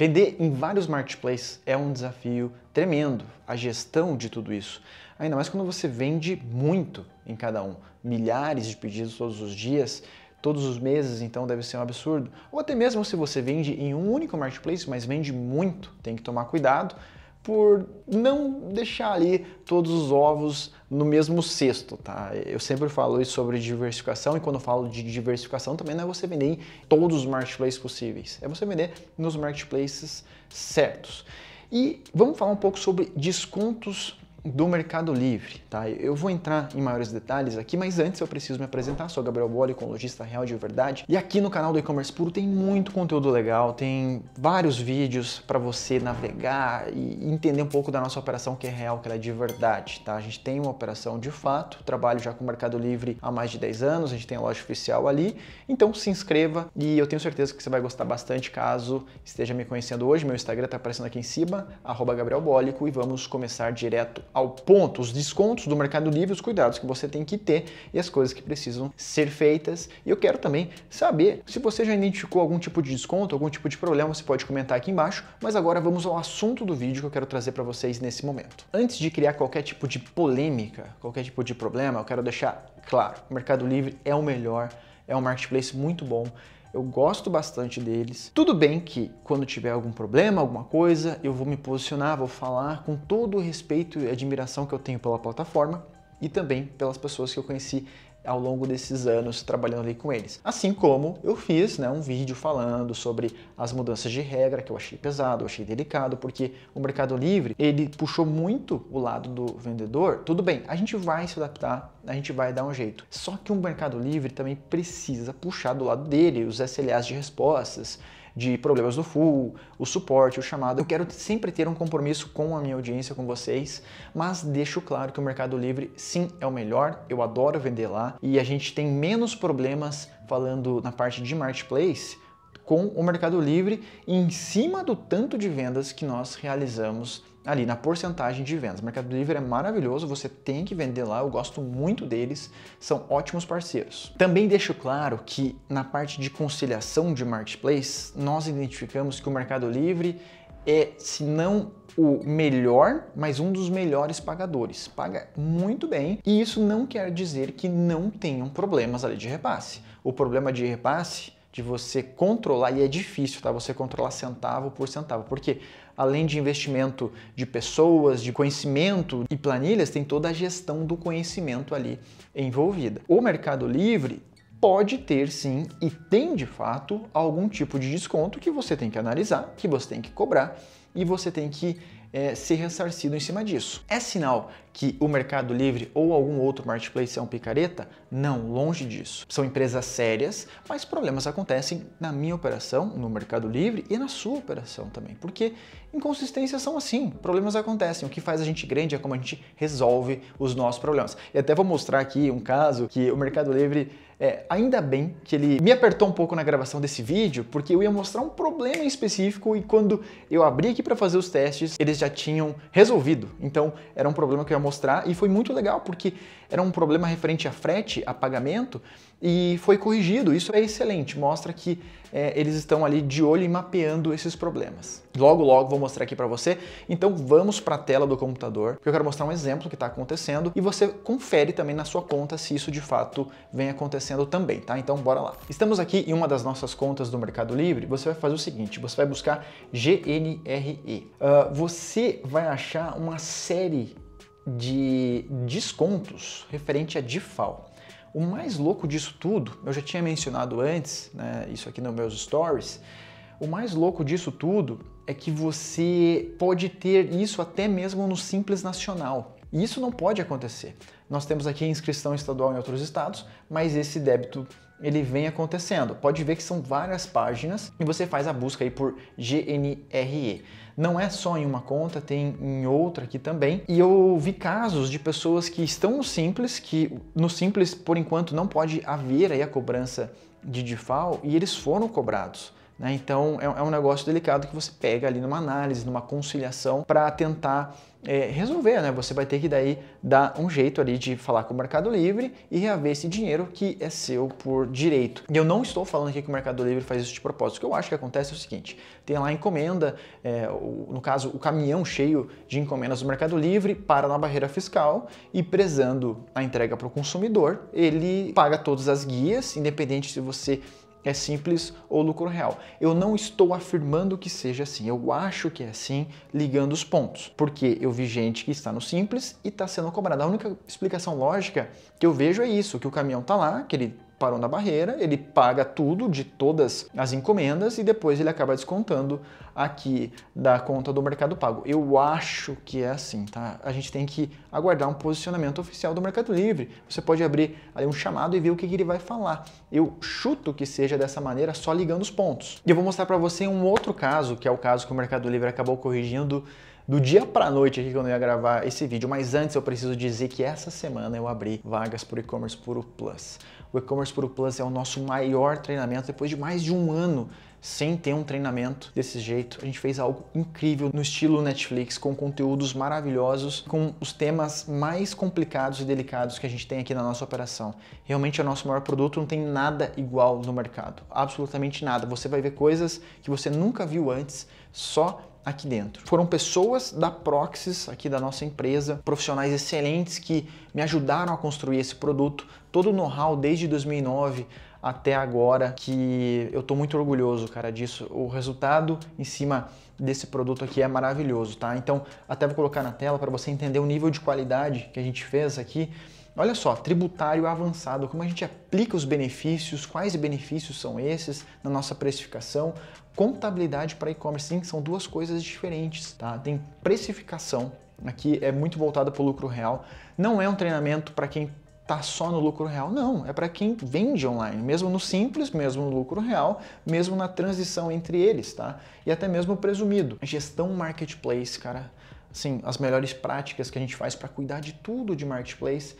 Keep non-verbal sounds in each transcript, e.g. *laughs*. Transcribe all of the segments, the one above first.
Vender em vários marketplaces é um desafio tremendo, a gestão de tudo isso. Ainda mais quando você vende muito em cada um, milhares de pedidos todos os dias, todos os meses, então deve ser um absurdo. Ou até mesmo se você vende em um único marketplace, mas vende muito, tem que tomar cuidado por não deixar ali todos os ovos no mesmo cesto, tá? Eu sempre falo isso sobre diversificação e quando eu falo de diversificação também não é você vender em todos os marketplaces possíveis, é você vender nos marketplaces certos. E vamos falar um pouco sobre descontos do Mercado Livre. Tá? Eu vou entrar em maiores detalhes aqui, mas antes eu preciso me apresentar. Sou Gabriel Bolle, ecologista real de verdade. E aqui no canal do E-Commerce Puro tem muito conteúdo legal, tem vários vídeos para você navegar e entender um pouco da nossa operação que é real, que ela é de verdade. Tá? A gente tem uma operação de fato, trabalho já com o Mercado Livre há mais de 10 anos, a gente tem a loja oficial ali. Então se inscreva e eu tenho certeza que você vai gostar bastante caso esteja me conhecendo hoje. Meu Instagram está aparecendo aqui em cima, arroba Gabriel Bólico, e vamos começar direto ao ponto, os descontos do Mercado Livre, os cuidados que você tem que ter e as coisas que precisam ser feitas. E eu quero também saber se você já identificou algum tipo de desconto, algum tipo de problema, você pode comentar aqui embaixo, mas agora vamos ao assunto do vídeo que eu quero trazer para vocês nesse momento. Antes de criar qualquer tipo de polêmica, qualquer tipo de problema, eu quero deixar claro, o Mercado Livre é o melhor, é um marketplace muito bom, eu gosto bastante deles. Tudo bem que quando tiver algum problema, alguma coisa, eu vou me posicionar, vou falar com todo o respeito e admiração que eu tenho pela plataforma e também pelas pessoas que eu conheci ao longo desses anos trabalhando ali com eles. Assim como eu fiz né, um vídeo falando sobre as mudanças de regra que eu achei pesado, eu achei delicado, porque o Mercado Livre ele puxou muito o lado do vendedor. Tudo bem, a gente vai se adaptar, a gente vai dar um jeito. Só que o Mercado Livre também precisa puxar do lado dele os SLAs de respostas de problemas do full, o suporte, o chamado. Eu quero sempre ter um compromisso com a minha audiência, com vocês, mas deixo claro que o Mercado Livre sim é o melhor, eu adoro vender lá e a gente tem menos problemas falando na parte de marketplace com o Mercado Livre em cima do tanto de vendas que nós realizamos ali na porcentagem de vendas. Mercado Livre é maravilhoso, você tem que vender lá, eu gosto muito deles, são ótimos parceiros. Também deixo claro que na parte de conciliação de marketplace, nós identificamos que o Mercado Livre é, se não o melhor, mas um dos melhores pagadores. Paga muito bem e isso não quer dizer que não tenham problemas ali de repasse. O problema de repasse de você controlar, e é difícil, tá? Você controlar centavo por centavo, quê? além de investimento de pessoas, de conhecimento e planilhas, tem toda a gestão do conhecimento ali envolvida. O Mercado Livre pode ter sim e tem de fato algum tipo de desconto que você tem que analisar, que você tem que cobrar e você tem que é, ser ressarcido em cima disso. É sinal que o Mercado Livre ou algum outro marketplace é um picareta? Não, longe disso. São empresas sérias, mas problemas acontecem na minha operação, no Mercado Livre e na sua operação também, porque inconsistências são assim, problemas acontecem. O que faz a gente grande é como a gente resolve os nossos problemas. E até vou mostrar aqui um caso que o Mercado Livre é, ainda bem que ele me apertou um pouco na gravação desse vídeo, porque eu ia mostrar um problema em específico e quando eu abri aqui para fazer os testes, eles já tinham resolvido. Então era um problema que eu ia mostrar e foi muito legal, porque era um problema referente a frete, a pagamento, e foi corrigido. Isso é excelente, mostra que é, eles estão ali de olho e mapeando esses problemas. Logo, logo vou mostrar aqui para você. Então vamos para a tela do computador, porque eu quero mostrar um exemplo que está acontecendo e você confere também na sua conta se isso de fato vem acontecendo também, tá? Então bora lá. Estamos aqui em uma das nossas contas do Mercado Livre. Você vai fazer o seguinte, você vai buscar GNRE. Uh, ah, você vai achar uma série de descontos referente a DIFAL. O mais louco disso tudo, eu já tinha mencionado antes, né, isso aqui nos meus stories, o mais louco disso tudo é que você pode ter isso até mesmo no Simples Nacional. E isso não pode acontecer. Nós temos aqui inscrição estadual em outros estados, mas esse débito ele vem acontecendo. Pode ver que são várias páginas e você faz a busca aí por GNRE. Não é só em uma conta, tem em outra aqui também. E eu vi casos de pessoas que estão no Simples, que no Simples por enquanto não pode haver aí a cobrança de DIFAL e eles foram cobrados. Né? Então é, é um negócio delicado que você pega ali numa análise, numa conciliação para tentar é, resolver, né? Você vai ter que daí dar um jeito ali de falar com o Mercado Livre e reaver esse dinheiro que é seu por direito. E eu não estou falando aqui que o Mercado Livre faz isso de propósito. O que eu acho que acontece é o seguinte: tem lá encomenda, é, o, no caso, o caminhão cheio de encomendas do Mercado Livre para na barreira fiscal e prezando a entrega para o consumidor, ele paga todas as guias, independente se você é simples ou lucro real. Eu não estou afirmando que seja assim, eu acho que é assim, ligando os pontos, porque eu vi gente que está no simples e está sendo cobrada. A única explicação lógica que eu vejo é isso, que o caminhão está lá, que ele parou na barreira, ele paga tudo de todas as encomendas e depois ele acaba descontando aqui da conta do Mercado Pago. Eu acho que é assim, tá? A gente tem que aguardar um posicionamento oficial do Mercado Livre. Você pode abrir ali um chamado e ver o que ele vai falar. Eu chuto que seja dessa maneira, só ligando os pontos. E eu vou mostrar para você um outro caso, que é o caso que o Mercado Livre acabou corrigindo do dia para noite aqui que eu não ia gravar esse vídeo, mas antes eu preciso dizer que essa semana eu abri vagas por e-commerce puro plus. O e-commerce Pro Plus é o nosso maior treinamento depois de mais de um ano sem ter um treinamento desse jeito. A gente fez algo incrível no estilo Netflix, com conteúdos maravilhosos, com os temas mais complicados e delicados que a gente tem aqui na nossa operação. Realmente é o nosso maior produto, não tem nada igual no mercado, absolutamente nada. Você vai ver coisas que você nunca viu antes, só aqui dentro. Foram pessoas da Proxys, aqui da nossa empresa, profissionais excelentes que me ajudaram a construir esse produto, todo o know-how desde 2009 até agora que eu tô muito orgulhoso, cara, disso. O resultado em cima desse produto aqui é maravilhoso, tá? Então, até vou colocar na tela para você entender o nível de qualidade que a gente fez aqui. Olha só, tributário avançado, como a gente aplica os benefícios, quais benefícios são esses na nossa precificação, contabilidade para e-commerce, sim, são duas coisas diferentes, tá? Tem precificação, aqui é muito voltada para o lucro real, não é um treinamento para quem está só no lucro real. Não, é para quem vende online, mesmo no simples, mesmo no lucro real, mesmo na transição entre eles, tá? E até mesmo presumido. Gestão marketplace, cara. Assim, as melhores práticas que a gente faz para cuidar de tudo de marketplace.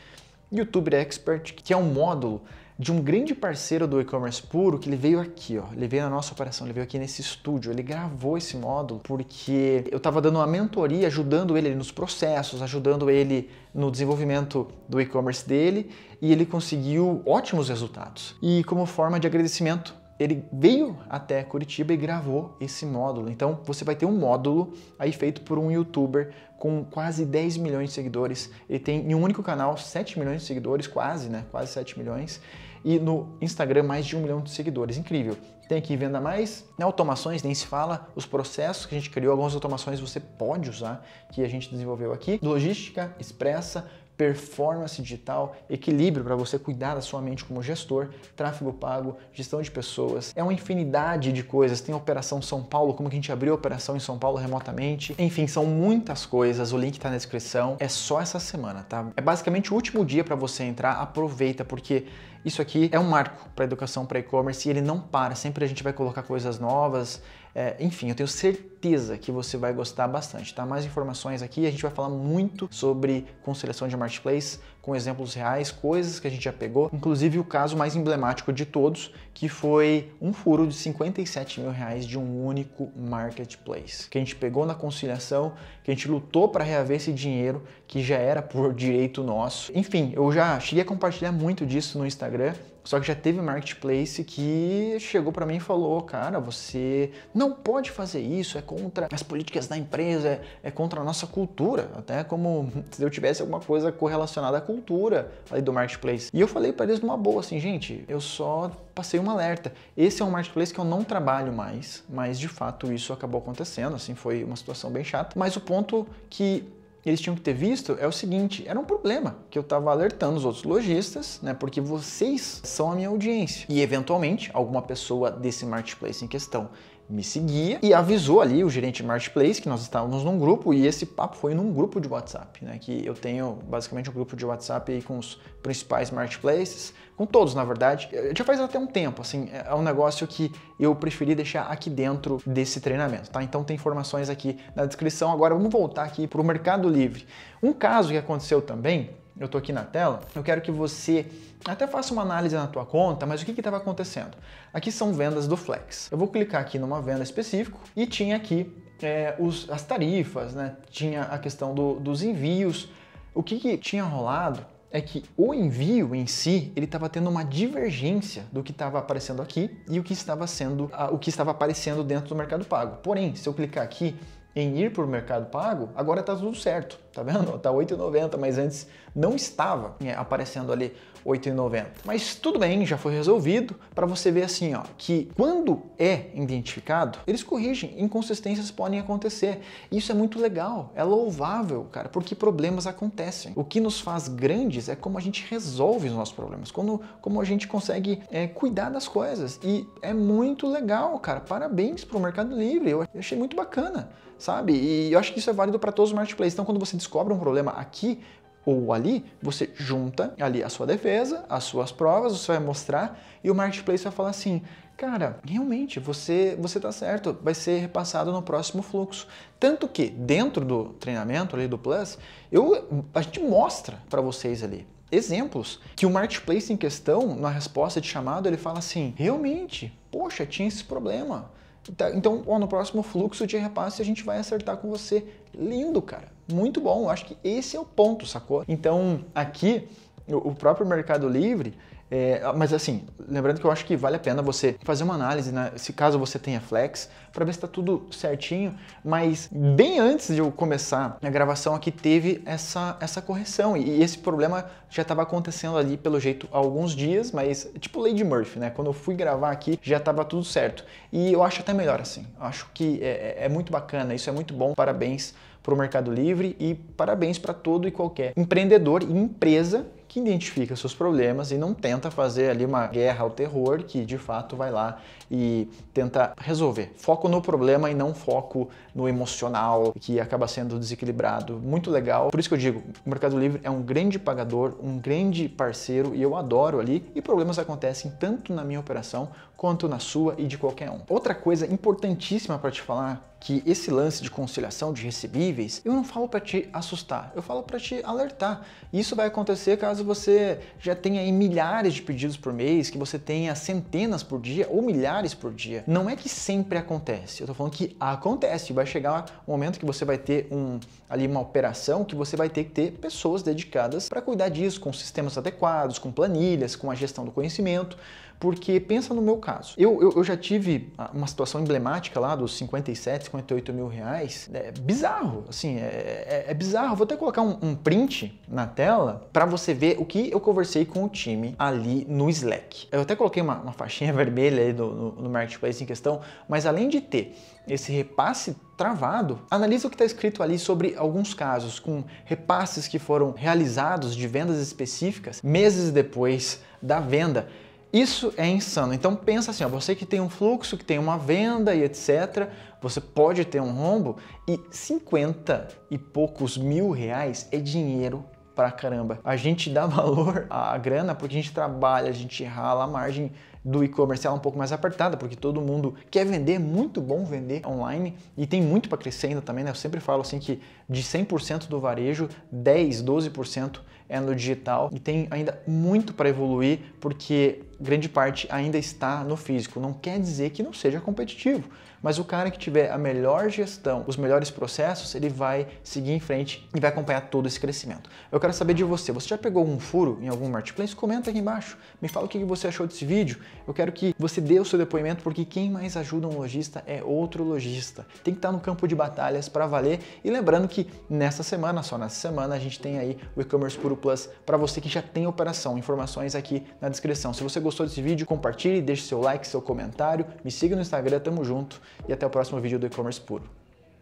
YouTube Expert, que é um módulo de um grande parceiro do e-commerce puro que ele veio aqui, ó. Ele veio na nossa operação, ele veio aqui nesse estúdio, ele gravou esse módulo porque eu estava dando uma mentoria, ajudando ele nos processos, ajudando ele no desenvolvimento do e-commerce dele e ele conseguiu ótimos resultados. E como forma de agradecimento, ele veio até Curitiba e gravou esse módulo. Então você vai ter um módulo aí feito por um youtuber com quase 10 milhões de seguidores. Ele tem em um único canal 7 milhões de seguidores, quase, né? Quase 7 milhões e no Instagram mais de um milhão de seguidores. Incrível. Tem aqui venda mais, né? automações, nem se fala, os processos que a gente criou, algumas automações você pode usar, que a gente desenvolveu aqui, logística expressa, performance digital, equilíbrio para você cuidar da sua mente como gestor, tráfego pago, gestão de pessoas. É uma infinidade de coisas. Tem a Operação São Paulo, como que a gente abriu a operação em São Paulo remotamente. Enfim, são muitas coisas. O link está na descrição. É só essa semana, tá? É basicamente o último dia para você entrar. Aproveita, porque isso aqui é um marco para educação para e-commerce e ele não para. Sempre a gente vai colocar coisas novas, é, enfim, eu tenho certeza que você vai gostar bastante, tá? Mais informações aqui, a gente vai falar muito sobre conciliação de marketplace, com exemplos reais, coisas que a gente já pegou, inclusive o caso mais emblemático de todos, que foi um furo de 57 mil reais de um único marketplace, que a gente pegou na conciliação, que a gente lutou para reaver esse dinheiro que já era por *laughs* direito nosso. Enfim, eu já cheguei a compartilhar muito disso no Instagram, só que já teve marketplace que chegou para mim e falou, cara, você não pode fazer isso, é contra as políticas da empresa, é, é contra a nossa cultura, até como *laughs* se eu tivesse alguma coisa correlacionada à cultura ali do marketplace. E eu falei para eles numa boa, assim, gente, eu só passei um alerta. Esse é um marketplace que eu não trabalho mais, mas de fato isso acabou acontecendo, assim, foi uma situação bem chata. Mas o ponto que eles tinham que ter visto é o seguinte: era um problema que eu estava alertando os outros lojistas, né? Porque vocês são a minha audiência. E eventualmente, alguma pessoa desse marketplace em questão me seguia e avisou ali o gerente de marketplace que nós estávamos num grupo e esse papo foi num grupo de WhatsApp, né? Que eu tenho basicamente um grupo de WhatsApp aí com os principais marketplaces, com todos, na verdade. Eh, já faz até um tempo, assim, é, é um negócio que eu preferi deixar aqui dentro desse treinamento, tá? Então tem informações aqui na descrição. Agora vamos voltar aqui para o Mercado Livre. Um caso que aconteceu também, eu tô aqui na tela, eu quero que você até faça uma análise na tua conta, mas o que estava acontecendo? Aqui são vendas do Flex. Eu vou clicar aqui numa venda específica e tinha aqui é, os, as tarifas, né? Tinha a questão do, dos envios, o que, que tinha rolado é que o envio em si, ele estava tendo uma divergência do que estava aparecendo aqui e o que estava sendo, o que estava aparecendo dentro do Mercado Pago. Porém, se eu clicar aqui, em ir para o mercado pago, agora está tudo certo, tá vendo? Tá 8,90, mas antes não estava é, aparecendo ali 8,90. Mas tudo bem, já foi resolvido para você ver assim, ó, que quando é identificado, eles corrigem, inconsistências podem acontecer. Isso é muito legal, é louvável, cara, porque problemas acontecem. O que nos faz grandes é como a gente resolve os nossos problemas, quando, como a gente consegue é, cuidar das coisas. E é muito legal, cara. Parabéns para o Mercado Livre, eu achei muito bacana sabe? E eu acho que isso é válido para todos os marketplaces. Então, quando você descobre um problema aqui ou ali, você junta ali a sua defesa, as suas provas, você vai mostrar e o marketplace vai falar assim: cara, realmente você você tá certo, vai ser repassado no próximo fluxo. Tanto que dentro do treinamento ali do Plus, eu a gente mostra para vocês ali exemplos que o marketplace em questão, na resposta de chamado, ele fala assim: "Realmente, poxa, tinha esse problema. Tá, então, ó, no próximo fluxo de repasse a gente vai acertar com você. Lindo, cara. Muito bom. Acho que esse é o ponto, sacou? Então, aqui, o próprio Mercado Livre, é, ah, mas assim, lembrando que eu acho que vale a pena você fazer uma análise, né, se caso você tenha flex, para ver se está tudo certinho. Mas bem antes de eu começar a gravação aqui, teve essa, essa correção. E, esse problema já estava acontecendo ali, pelo jeito, há alguns dias, mas tipo Lady Murphy, né? Quando eu fui gravar aqui, já estava tudo certo. E eu acho até melhor assim. Eu acho que é, é, é muito bacana, isso é muito bom. Parabéns para o Mercado Livre e parabéns para todo e qualquer empreendedor e empresa que identifica seus problemas e não tenta fazer ali uma guerra ao terror que de fato vai lá e tenta resolver. Foco no problema e não foco no emocional que acaba sendo desequilibrado. Muito legal. Por isso que eu digo, o Mercado Livre é um grande pagador, um grande parceiro e eu adoro ali e problemas acontecem tanto na minha operação quanto na sua e de qualquer um. Outra coisa importantíssima para te falar que esse lance de conciliação de recebíveis, eu não falo para te assustar, eu falo para te alertar. Isso vai acontecer caso você já tenha milhares de pedidos por mês, que você tenha centenas por dia ou milhares por dia. Não é que sempre acontece. Eu tô falando que acontece, vai chegar um momento que você vai ter um ali uma operação que você vai ter que ter pessoas dedicadas para cuidar disso com sistemas adequados, com planilhas, com a gestão do conhecimento. Porque pensa no meu caso. Eu, eu, eu já tive uma situação emblemática lá dos 57, 58 mil reais. É bizarro, assim, é, é, é bizarro. Vou até colocar um, um print na tela para você ver o que eu conversei com o time ali no Slack. Eu até coloquei uma, uma faixinha *laughs* vermelha aí no, no, no marketplace em questão, mas além de ter esse repasse travado, analisa o que está escrito ali sobre alguns casos com repasses que foram realizados de vendas específicas meses depois da venda. Isso é insano. Então pensa assim, ó, você que tem um fluxo, que tem uma venda e etc, você pode ter um rombo e 50 e poucos mil reais é dinheiro pra caramba. A gente dá *laughs* valor à grana porque a gente trabalha, a gente rala a margem do e-commerce é um pouco mais apertada, porque todo mundo quer vender, é muito bom vender online e tem muito para crescer ainda também, né? Eu sempre falo assim que de 100% do varejo, 10, 12% é no digital e tem ainda muito para evoluir, porque grande parte ainda está no físico. Não quer dizer que não seja competitivo. Mas o cara que tiver a melhor gestão, os melhores processos, ele vai seguir em frente e vai acompanhar todo esse crescimento. Eu quero saber de você, você já pegou um furo em algum marketplace? Comenta aqui embaixo, me fala o que você achou desse vídeo. Eu quero que você dê o seu depoimento, porque quem mais ajuda um lojista é outro lojista. Tem que estar no campo de batalhas para valer. E lembrando que nessa semana, só nessa semana, a gente tem aí o e-commerce Puro Plus para você que já tem operação. Informações aqui na descrição. Se você gostou desse vídeo, compartilhe, deixe seu like, seu comentário, me siga no Instagram, tamo junto e até o próximo vídeo do e-commerce puro.